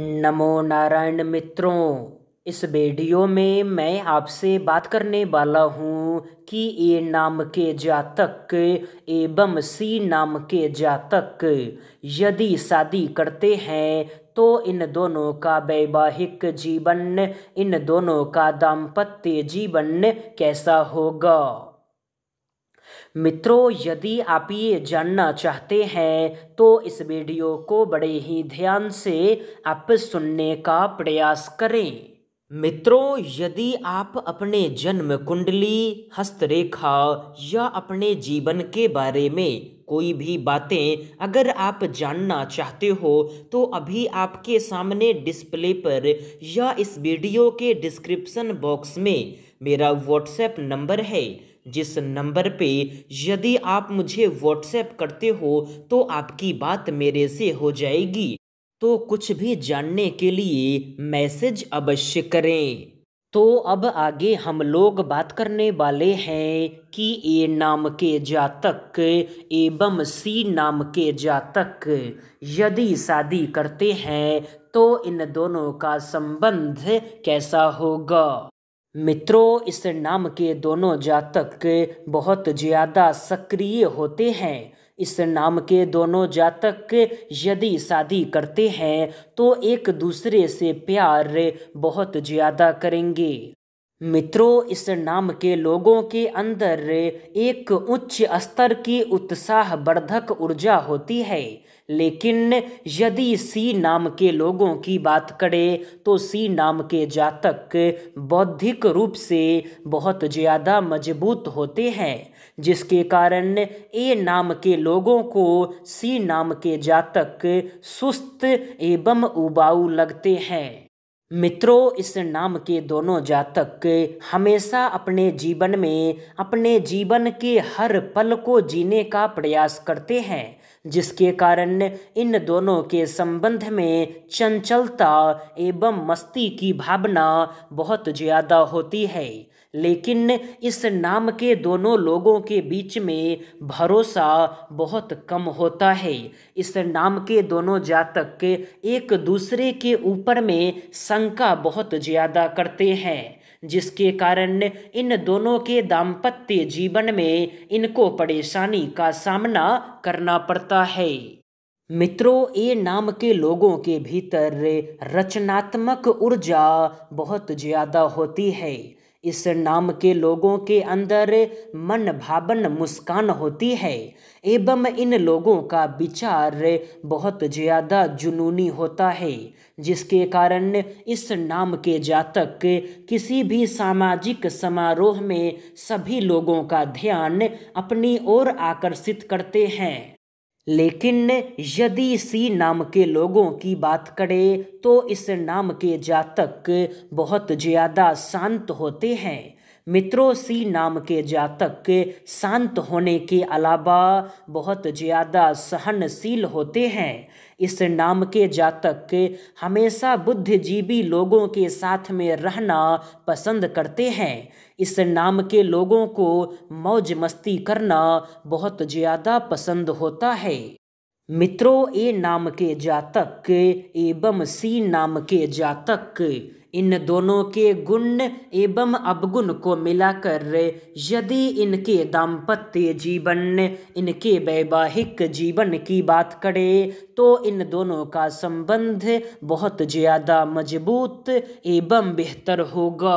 नमो नारायण मित्रों इस वीडियो में मैं आपसे बात करने वाला हूँ कि ए नाम के जातक एवं सी नाम के जातक यदि शादी करते हैं तो इन दोनों का वैवाहिक जीवन इन दोनों का दाम्पत्य जीवन कैसा होगा मित्रों यदि आप ये जानना चाहते हैं तो इस वीडियो को बड़े ही ध्यान से आप सुनने का प्रयास करें मित्रों यदि आप अपने जन्म कुंडली हस्तरेखा या अपने जीवन के बारे में कोई भी बातें अगर आप जानना चाहते हो तो अभी आपके सामने डिस्प्ले पर या इस वीडियो के डिस्क्रिप्शन बॉक्स में मेरा व्हाट्सएप नंबर है जिस नंबर पे यदि आप मुझे व्हाट्सएप करते हो तो आपकी बात मेरे से हो जाएगी तो कुछ भी जानने के लिए मैसेज अवश्य करें तो अब आगे हम लोग बात करने वाले हैं कि ए नाम के जातक एवं सी नाम के जातक यदि शादी करते हैं तो इन दोनों का संबंध कैसा होगा मित्रों इस नाम के दोनों जातक बहुत ज़्यादा सक्रिय होते हैं इस नाम के दोनों जातक यदि शादी करते हैं तो एक दूसरे से प्यार बहुत ज़्यादा करेंगे मित्रों इस नाम के लोगों के अंदर एक उच्च स्तर की उत्साहवर्धक ऊर्जा होती है लेकिन यदि सी नाम के लोगों की बात करें तो सी नाम के जातक बौद्धिक रूप से बहुत ज़्यादा मजबूत होते हैं जिसके कारण ए नाम के लोगों को सी नाम के जातक सुस्त एवं उबाऊ लगते हैं मित्रों इस नाम के दोनों जातक हमेशा अपने जीवन में अपने जीवन के हर पल को जीने का प्रयास करते हैं जिसके कारण इन दोनों के संबंध में चंचलता एवं मस्ती की भावना बहुत ज़्यादा होती है लेकिन इस नाम के दोनों लोगों के बीच में भरोसा बहुत कम होता है इस नाम के दोनों जातक एक दूसरे के ऊपर में शंका बहुत ज़्यादा करते हैं जिसके कारण इन दोनों के दाम्पत्य जीवन में इनको परेशानी का सामना करना पड़ता है मित्रों ए नाम के लोगों के भीतर रचनात्मक ऊर्जा बहुत ज़्यादा होती है इस नाम के लोगों के अंदर मन भावन मुस्कान होती है एवं इन लोगों का विचार बहुत ज़्यादा जुनूनी होता है जिसके कारण इस नाम के जातक किसी भी सामाजिक समारोह में सभी लोगों का ध्यान अपनी ओर आकर्षित करते हैं लेकिन यदि इसी नाम के लोगों की बात करें तो इस नाम के जातक बहुत ज़्यादा शांत होते हैं मित्रोसी नाम के जातक के शांत होने के अलावा बहुत ज़्यादा सहनशील होते हैं इस नाम के जातक के हमेशा बुद्धिजीवी लोगों के साथ में रहना पसंद करते हैं इस नाम के लोगों को मौज मस्ती करना बहुत ज़्यादा पसंद होता है मित्रों ए नाम के जातक एवं सी नाम के जातक इन दोनों के गुण एवं अवगुण को मिलाकर यदि इनके दाम्पत्य जीवन इनके वैवाहिक जीवन की बात करें तो इन दोनों का संबंध बहुत ज़्यादा मजबूत एवं बेहतर होगा